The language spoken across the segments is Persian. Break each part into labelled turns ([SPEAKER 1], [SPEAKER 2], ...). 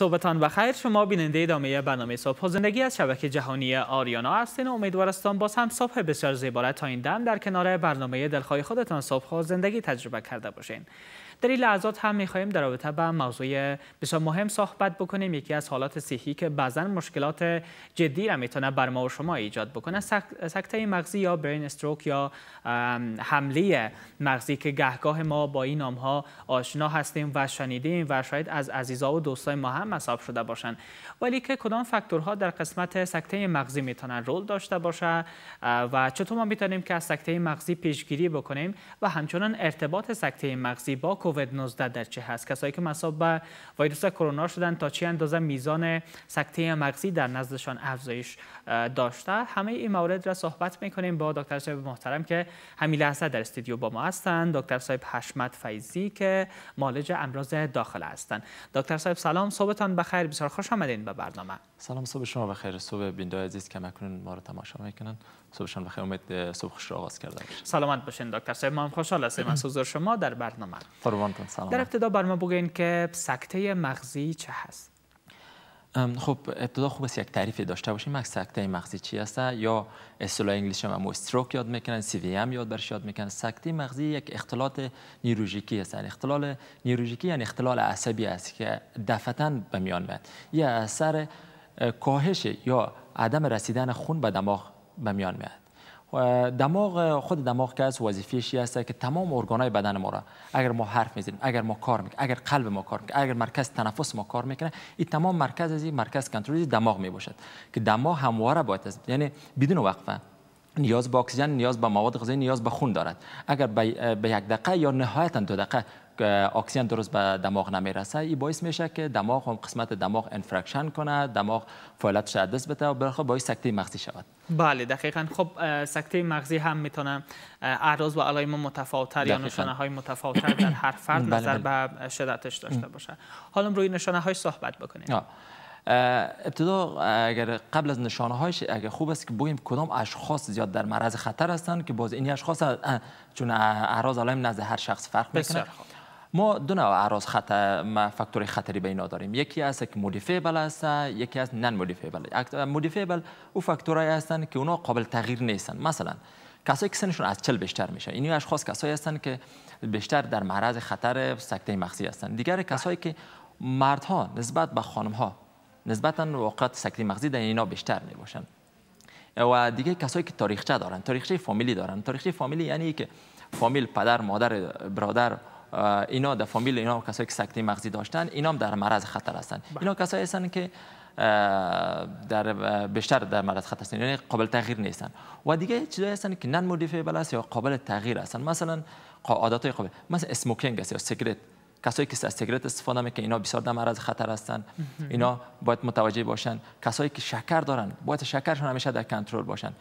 [SPEAKER 1] صحبتان خیر شما بیننده ادامه برنامه صبح زندگی از شبکه جهانی آریانا هستین و امیدوارستان باز هم صبح بسیار زیبا تا این دم در کنار برنامه دلخواه خودتان صبح زندگی تجربه کرده باشین در این لحظات هم میخواهیم در رابطه به موضوع بسیار مهم صحبت بکنیم یکی از حالات صحی که بعضا مشکلات جدی را میتونه بر ما و شما ایجاد بکنه سکته مغزی یا برین استروک یا حمله مغزی که گهگاه ما با این نام ها آشنا هستیم و شنیدیم و شاید از عزیزا و دوستای ما هم مصاب شده باشن ولی که کدام فاکتورها در قسمت سکته مغزی میتونن رول داشته باشه و چطور ما میتونیم که از سکته مغزی پیشگیری بکنیم و همچنان ارتباط سکته مغزی با کووید 19 در چه هست کسایی که مصاب به ویروس کرونا شدن تا چه اندازه میزان سکته مغزی در نزدشان افزایش داشته همه این موارد را صحبت میکنیم با دکتر صاحب محترم که همین لحظه در استودیو با ما هستند دکتر صاحب حشمت فیزی که مالج امراض داخل هستند دکتر صاحب سلام صبحتان بخیر بسیار خوش آمدین به
[SPEAKER 2] برنامه سلام صبح شما بخیر صبح بین عزیز که مکنون ما رو تماشا میکنن صبحشان بخیر امید صبح خوش را آغاز کرده سلامت باشین دکتر صاحب ما هم خوشحال هستیم از حضور شما در برنامه در
[SPEAKER 1] ابتدا بر ما بگین که سکته مغزی چه هست
[SPEAKER 2] خب ابتدا خوب است یک تعریفی داشته باشیم مک سکته مغزی چی هست یا اصطلاح انگلیسی هم استروک یاد میکنن سی وی یاد برش یاد میکنن سکته مغزی یک اختلال نیروژیکی هست یعنی اختلال نیروژیکی یعنی اختلال عصبی است که دفعتا به میان میاد یا اثر کاهش یا عدم رسیدن خون به دماغ به میان میاد دماغ خود دماغ که از وظیفه‌اش هست که تمام های بدن ما را اگر ما حرف میزنیم اگر ما کار میکنیم اگر قلب ما کار میکنه اگر مرکز تنفس ما کار میکنه این تمام مرکز از این مرکز کنترل دماغ میباشد که دماغ همواره باید است یعنی بدون وقفه نیاز به اکسیژن نیاز به مواد غذایی نیاز به خون دارد اگر به یک دقیقه یا نهایتا دو دقیقه اکسیژن درست به دماغ نمیرسه این باعث میشه که دماغ هم قسمت دماغ انفرکشن کنه دماغ فعالیت شدست بده و بالاخره باعث سکته مغزی شود
[SPEAKER 1] بله دقیقا خب سکته مغزی هم میتونه اعراض و علائم متفاوتر یا نشانه های متفاوتر در هر فرد بله نظر بله.
[SPEAKER 2] به شدتش داشته باشه حالا روی نشانه های صحبت بکنیم ابتدا اگر قبل از نشانه هایش اگر خوب است که بگیم کدام اشخاص زیاد در معرض خطر هستند که باز این اشخاص چون اعراض علائم نزد هر شخص فرق میکنه ما دو نوع اعراض خطر فاکتور خطری به اینا داریم یکی هست که مودیفیبل است یکی از نن مودیفیبل مودیفیبل او فاکتورایی هستند که اونا قابل تغییر نیستن مثلا کسایی که سنشون از چل بیشتر میشه این اشخاص کسایی هستند که بیشتر در معرض خطر سکته مغزی هستند دیگر کسایی که مردها نسبت به ها نسبتا وقت سکته مغزی در اینا بیشتر می و دیگه کسایی که تاریخچه دارن تاریخچه فامیلی دارن تاریخچه فامیلی یعنی که فامیل پدر مادر برادر اینا در فامیل اینا کسایی که سکته مغزی داشتن اینا هم در معرض خطر هستند بله. اینا کسایی هستند که در بیشتر در مرض خطر هستند یعنی قابل تغییر نیستن و دیگه چیزایی هستند که نان مودیفیبل است یا قابل تغییر هستند مثلا عادات قابل مثلا اسموکینگ است یا سیگرت کسایی که از سیگرت استفاده میکنن اینا بسیار در معرض خطر هستند اینا باید متوجه باشن کسایی که شکر دارن باید شکرشون همیشه در کنترل باشن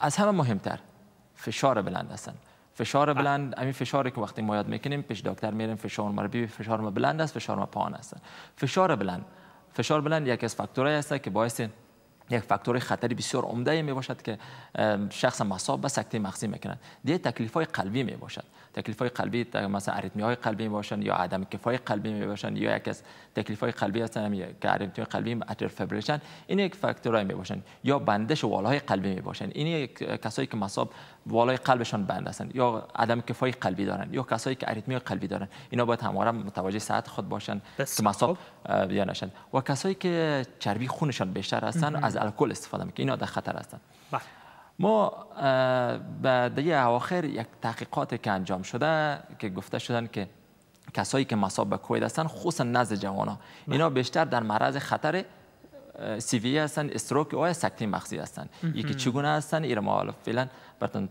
[SPEAKER 2] از همه مهمتر فشار بلند هستند فشار بلند همین فشاری که وقتی ما یاد میکنیم پیش دکتر میریم فشار مربی فشار ما بلند است فشار ما پایین است فشار بلند فشار بلند یکی از فاکتورهای است که باعث یک فاکتور خطری بسیار عمده می باشد که شخص مصاب به سکته مغزی میکند دیگه تکلیف های قلبی می باشد تکلیف های قلبی مثلا اریتمی های قلبی می باشند یا عدم کفای قلبی می باشند یا یک از تکلیف های قلبی هستند که اریتمی قلبی اتر این یک فاکتورهای می باشند یا بندش والهای قلبی می باشند این یک کسایی که مصاب والای قلبشان بند هستند یا عدم کفای قلبی دارند یا کسایی که اریتمی قلبی دارند اینا باید همواره متوجه ساعت خود باشند که مصاب بیانشند و کسایی که چربی خونشان بیشتر هستند از الکل استفاده میکنه اینا در خطر هستند ما به دیگه اواخر یک تحقیقات که انجام شده که گفته شدن که کسایی که مصاب به کوید هستن خصوصا نزد ها. اینا بیشتر در معرض خطر سی وی هستن استروک و سکته مغزی هستن یکی چگونه هستن ایرما فعلا براتون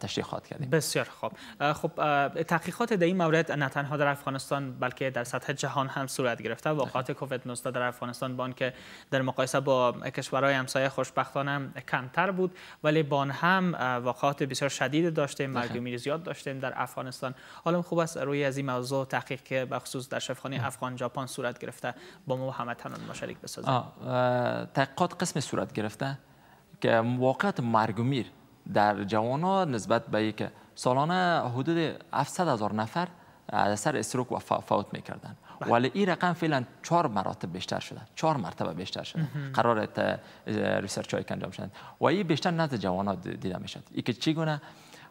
[SPEAKER 2] تشریح کردیم بسیار خوب خب تحقیقات در این مورد
[SPEAKER 1] نه تنها در افغانستان بلکه در سطح جهان هم صورت گرفته واقعات کووید 19 در افغانستان بان که در مقایسه با کشورهای همسایه خوشبختانه کمتر بود ولی بان هم واقعات بسیار شدید داشتیم مرگ زیاد داشتیم در افغانستان حالا خوب است روی از این موضوع تحقیق که بخصوص در شفخانه افغان ژاپن صورت گرفته با ما هم تنان بسازیم
[SPEAKER 2] تحقیقات قسم صورت گرفته که واقعات مرگ در جوانان نسبت به که سالانه حدود 700 هزار نفر از سر استروک و فوت میکردن بله. ولی این رقم فعلا چهار مراتب بیشتر شده چهار مرتبه بیشتر شده قرار ریسرچ که انجام شدن و این بیشتر نزد جوانان دیده میشد این که گونه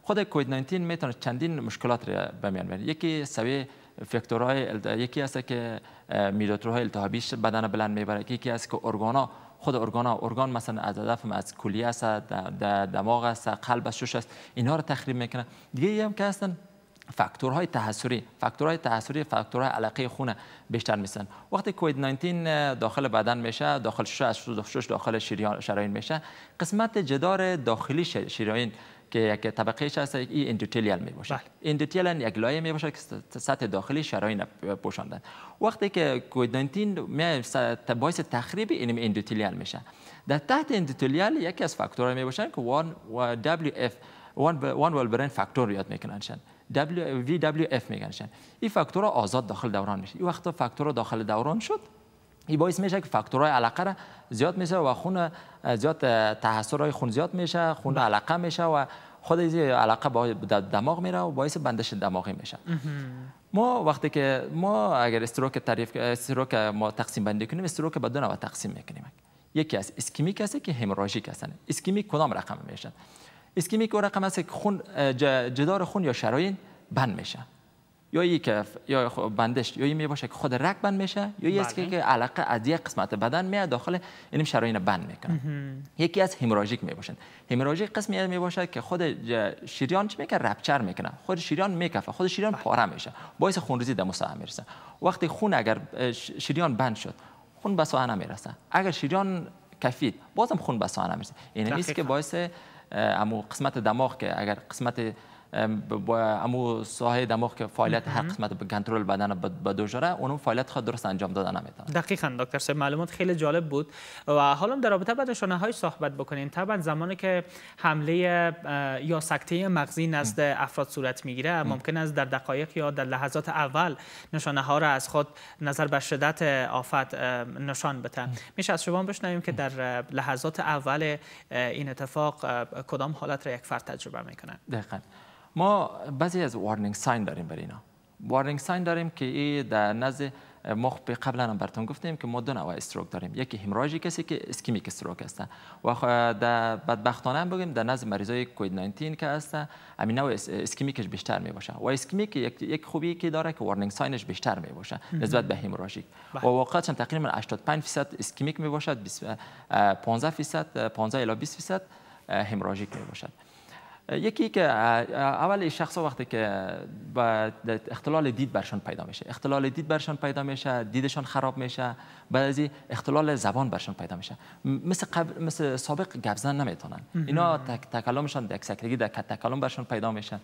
[SPEAKER 2] خود کووید 19 میتونه چندین مشکلات رو به میان یکی سوی های یکی هست که های التهابی بدن بلند میبره یکی هست که ارگانا خود ارگان ها ارگان مثلا از هدف از کلیه است دماغ است قلب است شش است اینا رو تخریب میکنه دیگه هم که هستن فاکتورهای تحسری فاکتورهای تحسری فاکتورهای علاقه خون بیشتر میسن وقتی کووید 19 داخل بدن میشه داخل شش داخل شریان شراین میشه قسمت جدار داخلی شریان که یک طبقهش هست این اندوتلیال می باشه بله. اندوتلیال یک لایه می باشه که سطح داخلی شراین پوشاندن وقتی که کویدنتین باعث تخریب این اندوتلیال میشه در تحت اندوتلیال یکی از فاکتورها می که وان اف وان ولبرن فاکتور یاد میکننشن WWF میگنشن این فاکتورها آزاد داخل دوران میشه این وقت فاکتورها داخل دوران شد این باعث میشه که فاکتورهای علاقه را زیاد میشه و خون زیاد تحسرهای خون زیاد میشه خون علاقه میشه و خود از علاقه با دماغ میره و باعث بندش دماغی میشه ما وقتی که ما اگر استروک تعریف استروک ما تقسیم بندی کنیم استروک به دو نوع تقسیم میکنیم یکی از اسکیمیک هست که هموراژیک هستن یعنی اسکیمیک کدام رقم میشن اسکیمیک اون رقم است که خون جدار خون یا شراین بند میشه که یا بندش یا می باشه که خود رگ بند میشه یا است بله. که علاقه از یک قسمت بدن میاد داخل این شراین بند میکنه یکی از هموراژیک می هموراژیک قسمی یعنی می که خود شریان چی میکنه رپچر میکنه خود شریان میکفه خود شریان بله. پاره میشه باعث خونریزی در مصاحبه میرسه وقتی خون اگر شریان بند شد خون به نمیرسه میرسه اگر شریان کفید بازم خون به نمیرسه میرسه یعنی این نیست که باعث امو قسمت دماغ که اگر قسمت امو ساحه دماغ که فعالیت هر قسمت به کنترل بدن به دوجاره اونم فعالیت خود درست انجام داده نمیتونه
[SPEAKER 1] دقیقا دکتر سه معلومات خیلی جالب بود و حالا در رابطه با نشانه های صحبت بکنین طبعا زمانی که حمله یا سکته مغزی نزد افراد صورت میگیره ممکن است در دقایق یا در لحظات اول نشانه ها را از خود نظر به شدت آفت نشان بده. میشه از شما بشنویم که در لحظات اول این اتفاق کدام حالت را
[SPEAKER 2] یک فرد تجربه میکنه دقیقاً ما بعضی از وارنینگ ساین داریم برای اینا وارنینگ ساین داریم که ای در نزد مخ قبلا هم براتون گفتیم که ما دو نوع استروک داریم یکی همراژی کسی که اسکمیک استروک هستن و در بدبختانه هم بگیم در نزد مریضای کووید 19 که هستن همین نوع اسکمیکش بیشتر می باشه و اسکمیک یک خوبی که داره که وارنینگ ساینش بیشتر می باشه نسبت به همراژیک بله. و واقعا هم تقریبا 85 درصد اسکمیک می باشد 15 درصد 15 الی 20 همراژیک می باشد یکی که اول شخص وقتی که با اختلال دید برشان پیدا میشه اختلال دید برشان پیدا میشه دیدشان خراب میشه بعضی اختلال زبان برشان پیدا میشه مثل قبل مثل سابق گبزن نمیتونن اینا تک تکلمشان دکسکتگی در تکلم برشان پیدا میشه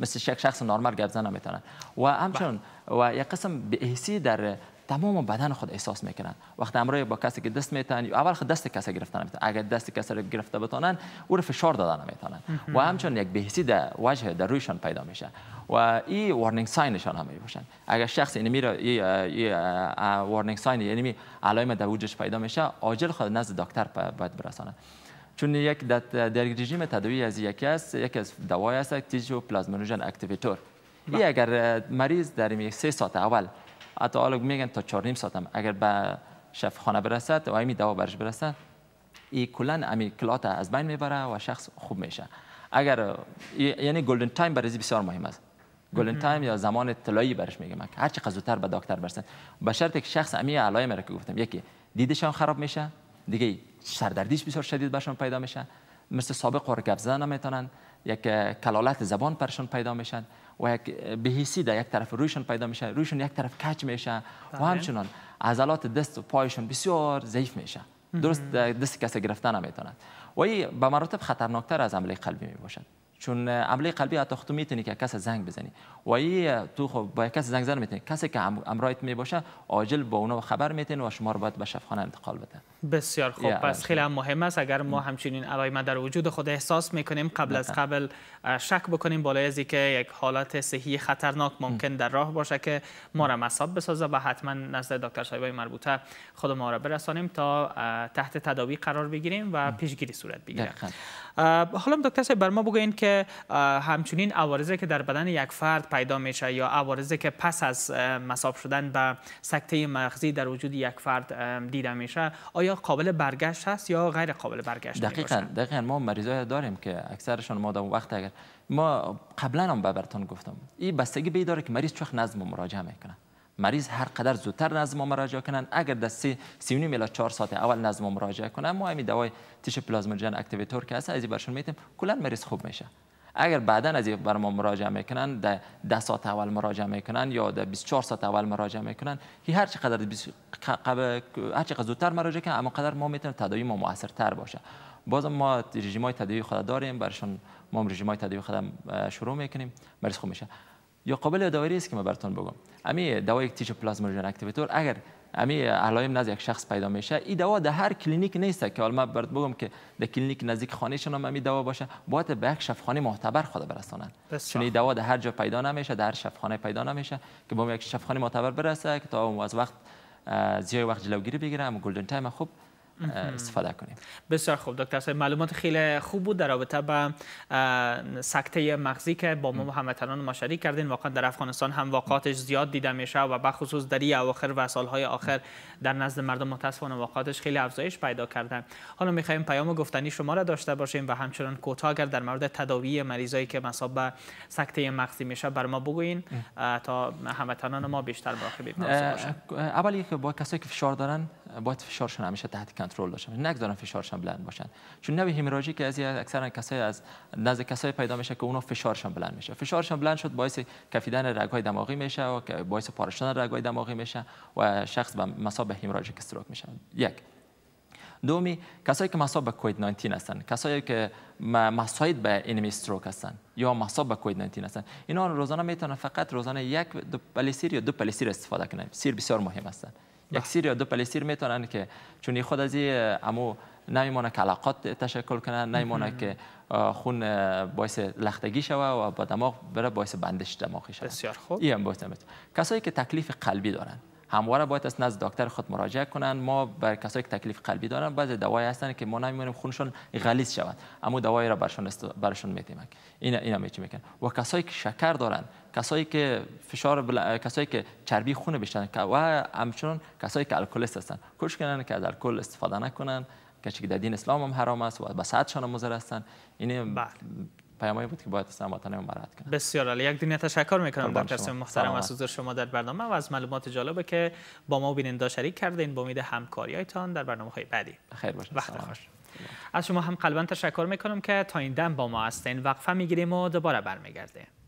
[SPEAKER 2] مثل شخص نرمال گبزن نمیتونن و بله. همچنین و یک قسم به در تمام بدن خود احساس میکنن وقتی همراه با کسی که دست میتن اول خود دست کسی گرفتن نمیتن اگر دست کسی رو گرفته بتونن او رو فشار دادن نمیتونن و همچنین یک بهسی در وجه در رویشان پیدا میشه و این وارنینگ ساینشان هم میباشن اگر شخص اینمی رو این وارنینگ ساین یعنی, یعنی علایم در وجودش پیدا میشه عاجل خود نزد دکتر باید برسانه چون یک در رژیم تداوی از یکی است یک از دوای است تیجو پلازمونوژن اکتیویتور بله. اگر مریض در سه ساعت اول حتی حالا میگن تا چهار نیم ساعت اگر به شف خانه برسد و همین دوا برش برسد ای کلا امی کلات از بین میبره و شخص خوب میشه اگر یعنی گلدن تایم برای بسیار مهم است گلدن تایم یا زمان طلایی برش میگم هر چقدر قزوتر به دکتر برسن به شرط که شخص امی علایم را که گفتم یکی دیدشان خراب میشه دیگه سردردیش بسیار شدید برشون پیدا میشه مثل سابق و نمیتونن یک کلالت زبان پرشون پیدا میشن و یک بهیسی در یک طرف رویشون پیدا میشه رویشون یک طرف کچ میشه و بله. همچنان عضلات دست و پایشون بسیار ضعیف میشه درست دست کسی گرفتن نمیتوند و این به مراتب خطرناکتر از عملی قلبی میباشد چون عمله قلبی حتی خود میتونی که کس زنگ بزنی و ای تو خب با کس زنگ زن میتونی کسی که امرایت می باشه عاجل با اونا خبر میتین و شما رو باید به شفخانه انتقال بده
[SPEAKER 1] بسیار خوب پس خیلی هم مهم است اگر ما همچنین علایم در وجود خود احساس میکنیم قبل از بله. قبل شک بکنیم بالای از که یک حالت صحی خطرناک ممکن در راه باشه که ما را مصاب بسازه و حتما نزد دکتر شایبه مربوطه خود ما را برسانیم تا تحت تداوی قرار بگیریم و پیشگیری صورت بگیره حالا دکتر صاحب بر ما بگوین که همچنین عوارضی که در بدن یک فرد پیدا میشه یا عوارضی که پس از مصاب شدن به سکته مغزی در وجود یک فرد دیده میشه
[SPEAKER 2] آیا قابل برگشت هست یا غیر قابل برگشت دقیقاً دقیقاً ما مریضای داریم که اکثرشان ما در وقت اگر ما قبلا هم برتون گفتم این بستگی به داره که مریض چخ نظم مراجعه میکنه مریض هر قدر زودتر نزد ما مراجعه کنند اگر در 3 سی، الی 4 ساعت اول نزد ما مراجعه کنند ما همین دوای تیش پلازموجن اکتیویتور که هست از برشون میتیم کلا مریض خوب میشه اگر بعدا از بر ما مراجعه میکنن در 10 ساعت اول مراجعه میکنن یا در 24 ساعت اول مراجعه میکنن که هر چقدر هر چقدر زودتر مراجعه کنن اما قدر ما میتونه تداوی ما موثرتر باشه باز ما رژیمای های تداوی خود داریم برشون ما رژیمای های خود شروع میکنیم مریض خوب میشه یا قابل داوری است که من براتون بگم امی دوای تیج پلازموجن اکتیویتور اگر امی علائم نزد یک شخص پیدا میشه این دوا در هر کلینیک نیست که حالا ما برات بگم که در کلینیک نزدیک خانه هم امی دوا باشه باید به یک شفخانه معتبر خود برسانند چون این دوا در هر جا پیدا نمیشه در هر شفخانه پیدا نمیشه که با یک شفخانه معتبر برسه که تا از وقت زیاد وقت جلوگیری بگیرم. گلدن تایم خوب استفاده کنیم بسیار خوب دکتر صاحب معلومات خیلی خوب بود در رابطه با
[SPEAKER 1] سکته مغزی که با ما هموطنان ما شریک کردین واقعا در افغانستان هم واقعاتش زیاد دیده میشه و بخصوص در این اواخر و سالهای آخر در نزد مردم متاسفانه واقعاتش خیلی افزایش پیدا کردن حالا میخوایم پیام و گفتنی شما را داشته باشیم و همچنان کوتاه اگر در مورد تداوی مریضایی که مصاب سکته مغزی میشه بر ما بگوین تا هموطنان ما بیشتر مراقب باشن
[SPEAKER 2] اولی که با کسایی که فشار دارن باید فشارشون همیشه تحت کنترل داشته باشن یعنی نگذارن فشارشان بلند باشن چون نوی همراژی که از اکثرا کسای از نزد کسای پیدا میشه که اونو فشارشان بلند میشه فشارشان بلند شد باعث کفیدن رگهای دماغی میشه و باعث پارشدن رگهای دماغی میشه و شخص به مصاب همراژیک استروک میشه یک دومی کسایی که مصاب به کووید 19 هستند کسایی که مساعد به انمی استروک هستند یا مصاب به کووید 19 هستند اینا روزانه میتونن فقط روزانه یک دو پلیسیر یا دو پلیسیر استفاده کنن سیر بسیار مهم هستن یک بله. سری یا دو پلیسیر میتونن که چون خود از این نمیمونه که علاقات تشکل کنه نمیمونه که خون باعث لختگی شوه و با دماغ بره باعث بندش دماغی شوه بسیار خوب این کسایی که تکلیف قلبی دارن همواره باید از نزد دکتر خود مراجعه کنن ما بر کسایی که تکلیف قلبی دارن بعض دوای هستن که ما نمیمونیم خونشون غلیظ شود اما دوای را برشون برشون میتیم این اینا میچ و کسایی که شکر دارن کسایی که فشار بلا... کسایی که چربی خون بیشتر و همچنین کسایی که الکلیست هستن کوشش کنن که از الکل استفاده نکنن که در دین اسلام هم حرام است و به صحتشان مضر هستن این بله. پیامایی بود که باید هستن وطن ما رد کنه
[SPEAKER 1] بسیار عالی یک دنیا تشکر میکنم دکتر سیم محترم از حضور شما در برنامه و از معلومات جالبه که با ما بیننده شریک کردین با امید همکاریتان در برنامه های بعدی خیر باشه وقت خوش از شما هم قلبا تشکر میکنم که تا این دم با ما هستین وقفه میگیریم و دوباره برمیگردیم